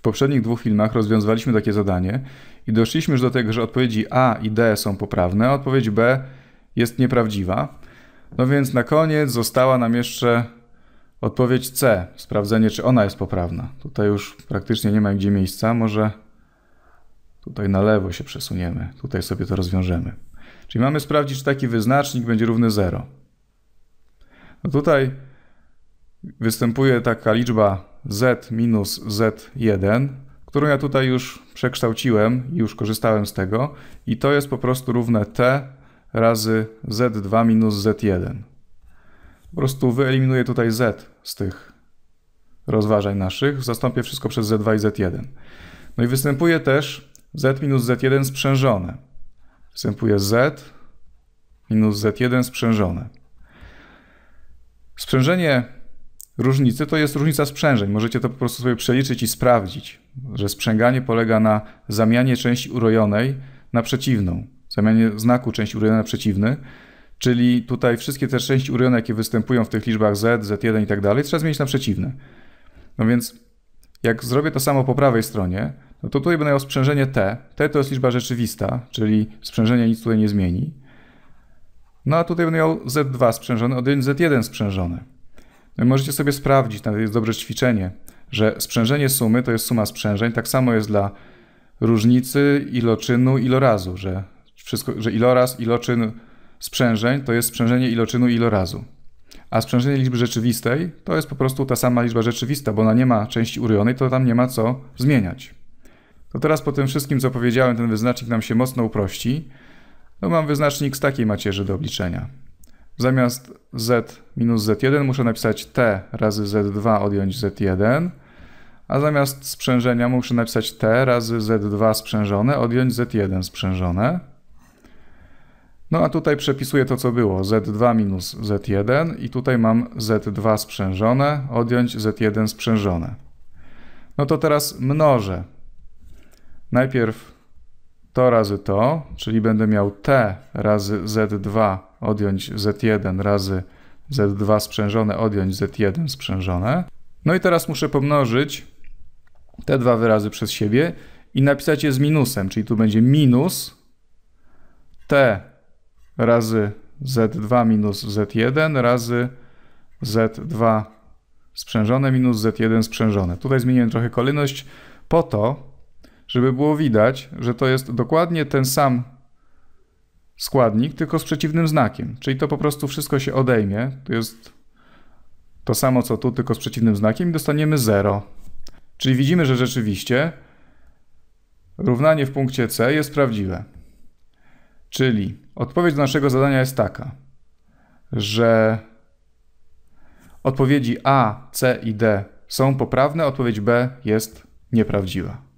W poprzednich dwóch filmach rozwiązywaliśmy takie zadanie i doszliśmy już do tego, że odpowiedzi A i D są poprawne, a odpowiedź B jest nieprawdziwa. No więc na koniec została nam jeszcze odpowiedź C. Sprawdzenie, czy ona jest poprawna. Tutaj już praktycznie nie ma gdzie miejsca. Może tutaj na lewo się przesuniemy. Tutaj sobie to rozwiążemy. Czyli mamy sprawdzić, czy taki wyznacznik będzie równy 0. No tutaj występuje taka liczba z minus z1, którą ja tutaj już przekształciłem i już korzystałem z tego i to jest po prostu równe t razy z2 minus z1. Po prostu wyeliminuję tutaj z z tych rozważań naszych, zastąpię wszystko przez z2 i z1. No i występuje też z minus z1 sprzężone. Występuje z minus z1 sprzężone. Sprzężenie różnicy to jest różnica sprzężeń. Możecie to po prostu sobie przeliczyć i sprawdzić, że sprzęganie polega na zamianie części urojonej na przeciwną, zamianie znaku części urojonej na przeciwny, czyli tutaj wszystkie te części urojone, jakie występują w tych liczbach z, z1 i tak dalej, trzeba zmienić na przeciwne. No więc jak zrobię to samo po prawej stronie, no to tutaj będę miał sprzężenie t. t to jest liczba rzeczywista, czyli sprzężenie nic tutaj nie zmieni. No a tutaj będę miał z2 sprzężone od z1 sprzężone. Możecie sobie sprawdzić, nawet jest dobre ćwiczenie, że sprzężenie sumy to jest suma sprzężeń, tak samo jest dla różnicy iloczynu ilorazu, że, wszystko, że iloraz, iloczyn sprzężeń to jest sprzężenie iloczynu ilorazu. A sprzężenie liczby rzeczywistej to jest po prostu ta sama liczba rzeczywista, bo ona nie ma części uryjonej, to tam nie ma co zmieniać. To teraz po tym wszystkim, co powiedziałem, ten wyznacznik nam się mocno uprości. No mam wyznacznik z takiej macierzy do obliczenia. Zamiast z minus z1 muszę napisać t razy z2 odjąć z1, a zamiast sprzężenia muszę napisać t razy z2 sprzężone odjąć z1 sprzężone. No a tutaj przepisuję to, co było, z2 minus z1 i tutaj mam z2 sprzężone, odjąć z1 sprzężone. No to teraz mnożę. Najpierw to razy to, czyli będę miał t razy z2 odjąć z1 razy z2 sprzężone odjąć z1 sprzężone. No i teraz muszę pomnożyć te dwa wyrazy przez siebie i napisać je z minusem, czyli tu będzie minus t razy z2 minus z1 razy z2 sprzężone minus z1 sprzężone. Tutaj zmieniłem trochę kolejność po to, żeby było widać, że to jest dokładnie ten sam składnik, tylko z przeciwnym znakiem. Czyli to po prostu wszystko się odejmie. To jest to samo co tu, tylko z przeciwnym znakiem i dostaniemy 0. Czyli widzimy, że rzeczywiście równanie w punkcie C jest prawdziwe. Czyli odpowiedź do naszego zadania jest taka, że odpowiedzi A, C i D są poprawne, odpowiedź B jest nieprawdziwa.